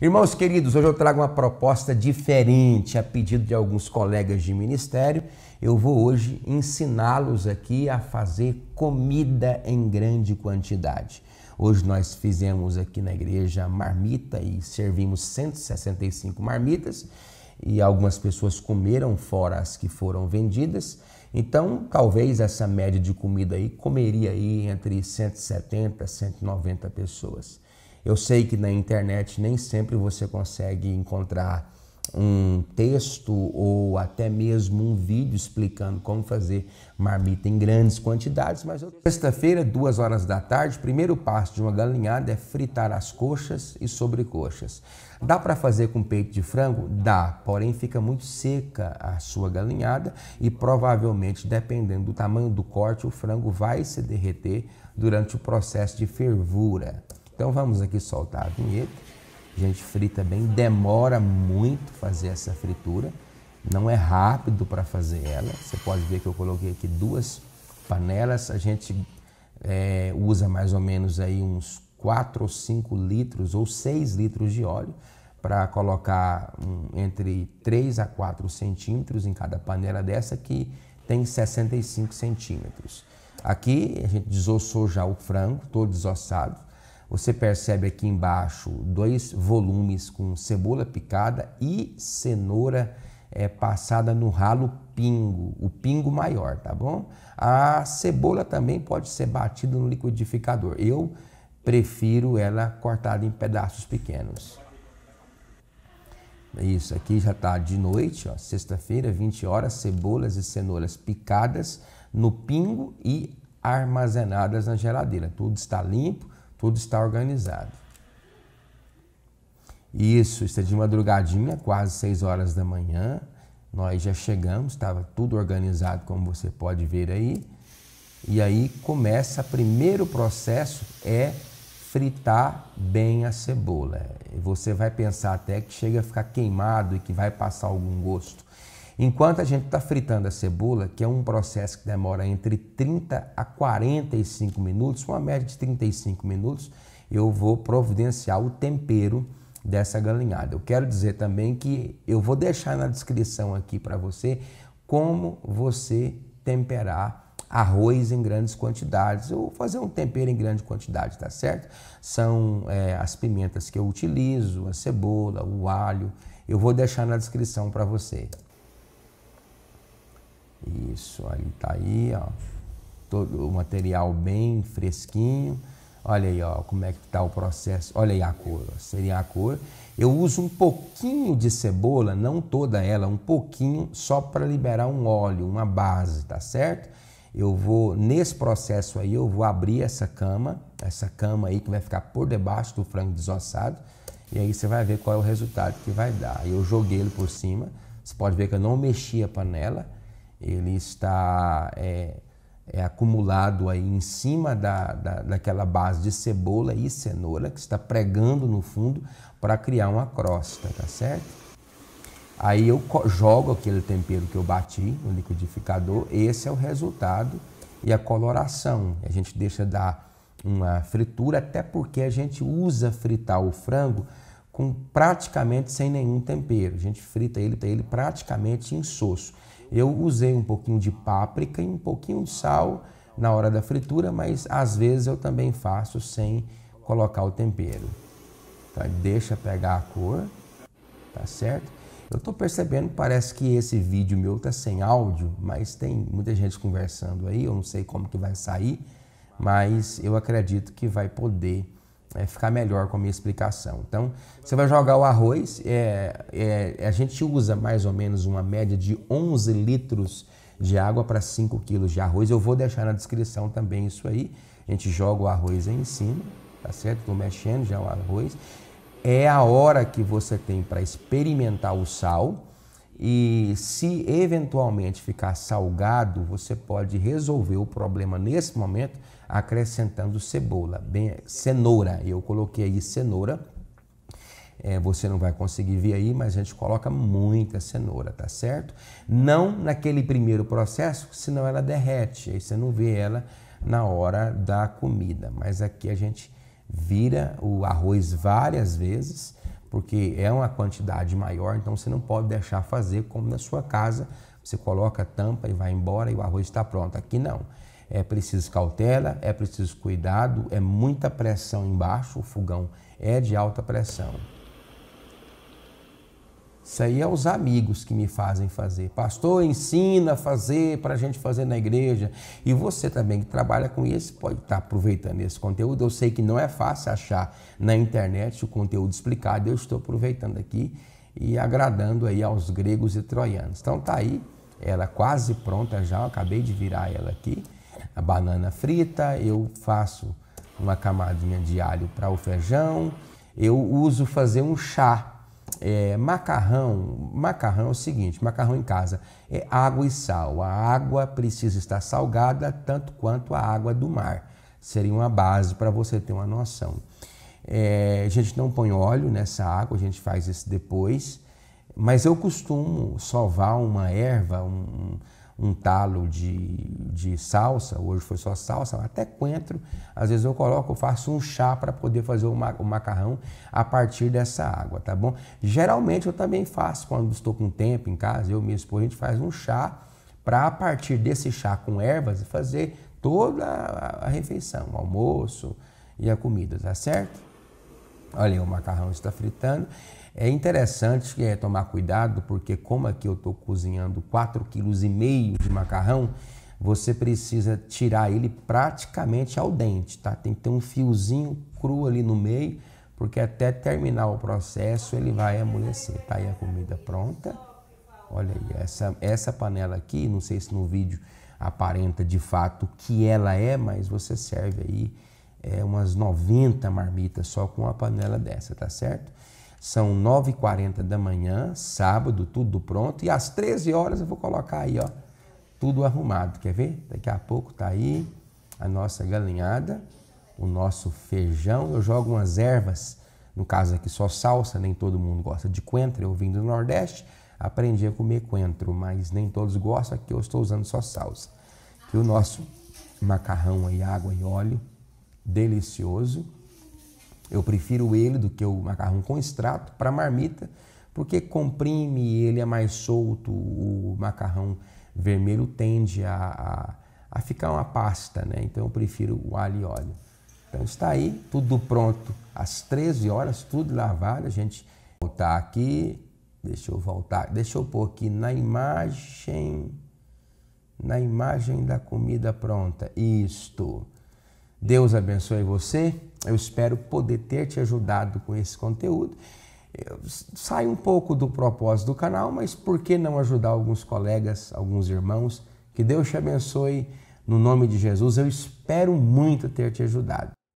Irmãos queridos, hoje eu trago uma proposta diferente a pedido de alguns colegas de ministério. Eu vou hoje ensiná-los aqui a fazer comida em grande quantidade. Hoje nós fizemos aqui na igreja marmita e servimos 165 marmitas e algumas pessoas comeram fora as que foram vendidas. Então, talvez essa média de comida aí comeria aí entre 170 e 190 pessoas. Eu sei que na internet nem sempre você consegue encontrar um texto ou até mesmo um vídeo explicando como fazer marmita em grandes quantidades, mas eu... sexta-feira, duas horas da tarde, primeiro passo de uma galinhada é fritar as coxas e sobrecoxas. Dá para fazer com peito de frango? Dá, porém fica muito seca a sua galinhada e provavelmente, dependendo do tamanho do corte, o frango vai se derreter durante o processo de fervura. Então vamos aqui soltar a vinheta. A gente frita bem, demora muito fazer essa fritura, não é rápido para fazer ela. Você pode ver que eu coloquei aqui duas panelas, a gente é, usa mais ou menos aí uns 4 ou 5 litros ou 6 litros de óleo para colocar um, entre 3 a 4 centímetros em cada panela dessa que tem 65 centímetros. Aqui a gente desossou já o frango, todo desossado. Você percebe aqui embaixo dois volumes com cebola picada e cenoura é, passada no ralo pingo, o pingo maior, tá bom? A cebola também pode ser batida no liquidificador. Eu prefiro ela cortada em pedaços pequenos. Isso aqui já está de noite, sexta-feira, 20 horas, cebolas e cenouras picadas no pingo e armazenadas na geladeira. Tudo está limpo, tudo está organizado. isso, está de madrugadinha, quase 6 horas da manhã. Nós já chegamos, estava tudo organizado, como você pode ver aí. E aí começa, primeiro processo é fritar bem a cebola. Você vai pensar até que chega a ficar queimado e que vai passar algum gosto. Enquanto a gente está fritando a cebola, que é um processo que demora entre 30 a 45 minutos, uma média de 35 minutos, eu vou providenciar o tempero dessa galinhada. Eu quero dizer também que eu vou deixar na descrição aqui para você como você temperar arroz em grandes quantidades ou fazer um tempero em grande quantidade, tá certo? São é, as pimentas que eu utilizo, a cebola, o alho. Eu vou deixar na descrição para você. Isso, aí tá aí, ó. Todo o material bem fresquinho. Olha aí, ó, como é que tá o processo. Olha aí a cor, ó. seria a cor. Eu uso um pouquinho de cebola, não toda ela, um pouquinho só para liberar um óleo, uma base, tá certo? Eu vou nesse processo aí, eu vou abrir essa cama, essa cama aí que vai ficar por debaixo do frango desossado, e aí você vai ver qual é o resultado que vai dar. Eu joguei ele por cima. Você pode ver que eu não mexi a panela ele está é, é acumulado aí em cima da, da, daquela base de cebola e cenoura que está pregando no fundo para criar uma crosta, tá certo? Aí eu jogo aquele tempero que eu bati no liquidificador, esse é o resultado e a coloração. A gente deixa dar uma fritura, até porque a gente usa fritar o frango com praticamente sem nenhum tempero. A gente frita ele, tá ele praticamente insosso. Eu usei um pouquinho de páprica e um pouquinho de sal na hora da fritura, mas às vezes eu também faço sem colocar o tempero. Tá, deixa pegar a cor, tá certo? Eu estou percebendo, parece que esse vídeo meu está sem áudio, mas tem muita gente conversando aí, eu não sei como que vai sair, mas eu acredito que vai poder é, ficar melhor com a minha explicação. Então, você vai jogar o arroz, é, é, a gente usa mais ou menos uma média de 11 litros de água para 5 quilos de arroz. Eu vou deixar na descrição também isso aí. A gente joga o arroz aí em cima, tá certo? Estou mexendo já o arroz. É a hora que você tem para experimentar o sal e se eventualmente ficar salgado, você pode resolver o problema nesse momento acrescentando cebola, bem, cenoura. Eu coloquei aí cenoura. É, você não vai conseguir ver aí, mas a gente coloca muita cenoura, tá certo? Não naquele primeiro processo, senão ela derrete, aí você não vê ela na hora da comida. Mas aqui a gente vira o arroz várias vezes porque é uma quantidade maior, então você não pode deixar fazer como na sua casa, você coloca a tampa e vai embora e o arroz está pronto. Aqui não. É preciso cautela, é preciso cuidado, é muita pressão embaixo, o fogão é de alta pressão. Isso aí é os amigos que me fazem fazer. Pastor, ensina a fazer para a gente fazer na igreja. E você também que trabalha com isso pode estar tá aproveitando esse conteúdo. Eu sei que não é fácil achar na internet o conteúdo explicado. Eu estou aproveitando aqui e agradando aí aos gregos e troianos. Então tá aí, ela quase pronta já. Eu acabei de virar ela aqui. A banana frita, eu faço uma camadinha de alho para o feijão. Eu uso fazer um chá é, macarrão, macarrão é o seguinte, macarrão em casa é água e sal. A água precisa estar salgada tanto quanto a água do mar. Seria uma base para você ter uma noção. É, a gente não põe óleo nessa água, a gente faz isso depois. Mas eu costumo sovar uma erva, um, um talo de, de salsa, hoje foi só salsa, até coentro, às vezes eu coloco, eu faço um chá para poder fazer o, macarrão a partir dessa água, tá bom? Geralmente eu também faço, quando estou com tempo em casa, eu mesmo a gente faz um chá para a partir desse chá com ervas fazer toda a refeição, o almoço e a comida, tá certo? Olha, o macarrão está fritando. É interessante que é tomar cuidado, porque como aqui eu estou cozinhando 4,5 kg de macarrão, você precisa tirar ele praticamente ao dente, tá? Tem que ter um fiozinho cru ali no meio, porque até terminar o processo ele vai amolecer. Tá aí a comida pronta. Olha aí, essa, essa panela aqui, não sei se no vídeo aparenta de fato que ela é, mas você serve aí é, umas 90 marmitas só com a panela dessa, tá certo? São 9h40 da manhã, sábado, tudo pronto. E às 13 horas eu vou colocar aí, ó, tudo arrumado. Quer ver? Daqui a pouco tá aí a nossa galinhada, o nosso feijão. Eu jogo umas ervas, no caso aqui só salsa, nem todo mundo gosta de coentro. Eu vim do Nordeste, aprendi a comer coentro, mas nem todos gostam. Aqui eu estou usando só salsa. Que o nosso macarrão aí, água e óleo delicioso. Eu prefiro ele do que o macarrão com extrato para marmita, porque comprime, ele é mais solto, o macarrão vermelho tende a, a, a ficar uma pasta, né? Então eu prefiro o alho e óleo. Então está aí, tudo pronto, às 13 horas, tudo lavado. A gente voltar aqui, deixa eu voltar, deixa eu pôr aqui na imagem, na imagem da comida pronta. Isto. Deus abençoe você. Eu espero poder ter te ajudado com esse conteúdo. Sai um pouco do propósito do canal, mas por que não ajudar alguns colegas, alguns irmãos? Que Deus te abençoe. No nome de Jesus, eu espero muito ter te ajudado.